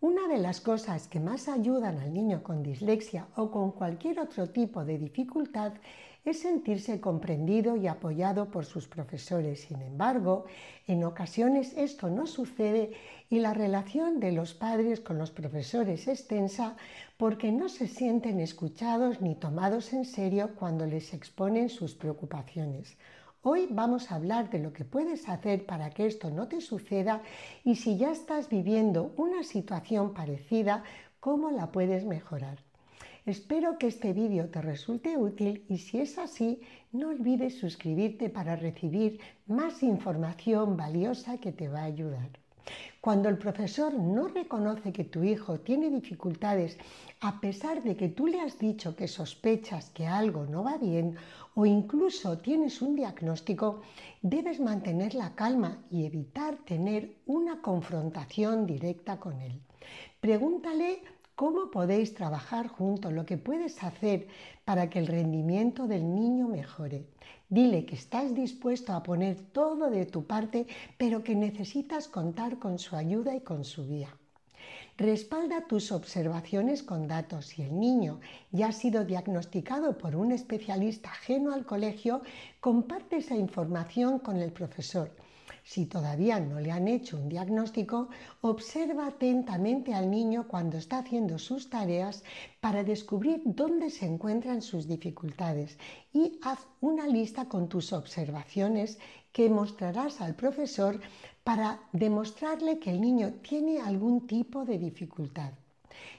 Una de las cosas que más ayudan al niño con dislexia o con cualquier otro tipo de dificultad es sentirse comprendido y apoyado por sus profesores. Sin embargo, en ocasiones esto no sucede y la relación de los padres con los profesores es tensa porque no se sienten escuchados ni tomados en serio cuando les exponen sus preocupaciones. Hoy vamos a hablar de lo que puedes hacer para que esto no te suceda y si ya estás viviendo una situación parecida, cómo la puedes mejorar. Espero que este vídeo te resulte útil y si es así, no olvides suscribirte para recibir más información valiosa que te va a ayudar. Cuando el profesor no reconoce que tu hijo tiene dificultades, a pesar de que tú le has dicho que sospechas que algo no va bien o incluso tienes un diagnóstico, debes mantener la calma y evitar tener una confrontación directa con él. Pregúntale cómo podéis trabajar juntos, lo que puedes hacer para que el rendimiento del niño mejore. Dile que estás dispuesto a poner todo de tu parte, pero que necesitas contar con su ayuda y con su guía. Respalda tus observaciones con datos. Si el niño ya ha sido diagnosticado por un especialista ajeno al colegio, comparte esa información con el profesor. Si todavía no le han hecho un diagnóstico, observa atentamente al niño cuando está haciendo sus tareas para descubrir dónde se encuentran sus dificultades y haz una lista con tus observaciones que mostrarás al profesor para demostrarle que el niño tiene algún tipo de dificultad.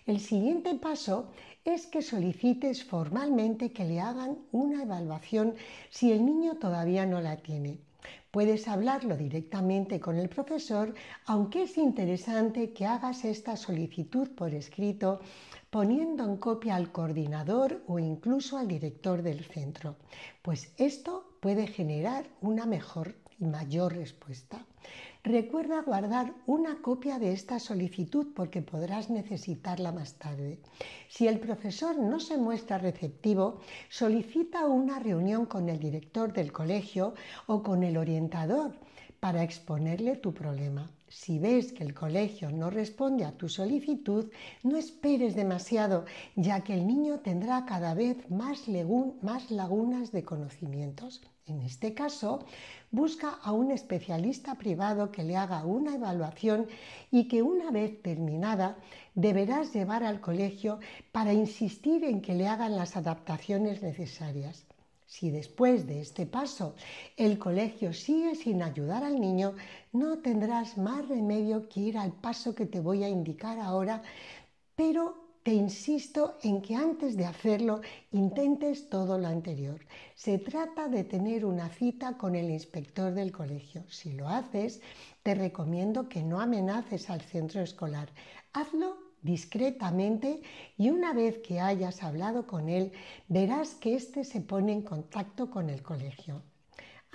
El siguiente paso es que solicites formalmente que le hagan una evaluación si el niño todavía no la tiene. Puedes hablarlo directamente con el profesor, aunque es interesante que hagas esta solicitud por escrito poniendo en copia al coordinador o incluso al director del centro, pues esto puede generar una mejor y mayor respuesta. Recuerda guardar una copia de esta solicitud porque podrás necesitarla más tarde. Si el profesor no se muestra receptivo, solicita una reunión con el director del colegio o con el orientador para exponerle tu problema. Si ves que el colegio no responde a tu solicitud, no esperes demasiado, ya que el niño tendrá cada vez más, lagunas de conocimientos. En este caso, busca a un especialista privado que le haga una evaluación y que una vez terminada deberás llevar al colegio para insistir en que le hagan las adaptaciones necesarias. Si después de este paso el colegio sigue sin ayudar al niño, no tendrás más remedio que ir al paso que te voy a indicar ahora, pero te insisto en que antes de hacerlo intentes todo lo anterior. Se trata de tener una cita con el inspector del colegio. Si lo haces, te recomiendo que no amenaces al centro escolar. Hazlo discretamente y una vez que hayas hablado con él, verás que éste se pone en contacto con el colegio.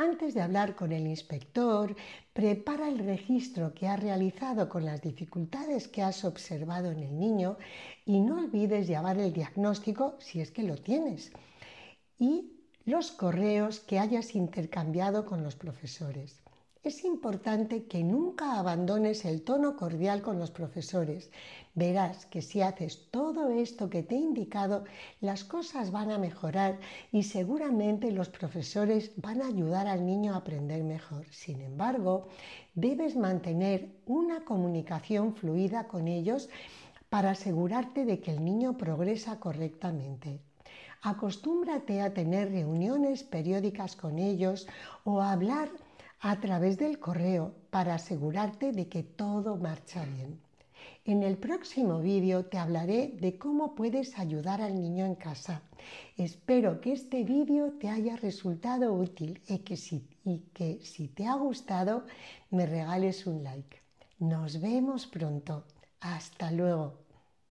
Antes de hablar con el inspector, prepara el registro que has realizado con las dificultades que has observado en el niño y no olvides llevar el diagnóstico si es que lo tienes y los correos que hayas intercambiado con los profesores es importante que nunca abandones el tono cordial con los profesores. Verás que si haces todo esto que te he indicado, las cosas van a mejorar y seguramente los profesores van a ayudar al niño a aprender mejor. Sin embargo, debes mantener una comunicación fluida con ellos para asegurarte de que el niño progresa correctamente. Acostúmbrate a tener reuniones periódicas con ellos o a hablar a través del correo para asegurarte de que todo marcha bien. En el próximo vídeo te hablaré de cómo puedes ayudar al niño en casa. Espero que este vídeo te haya resultado útil y que, si, y que si te ha gustado me regales un like. Nos vemos pronto. Hasta luego.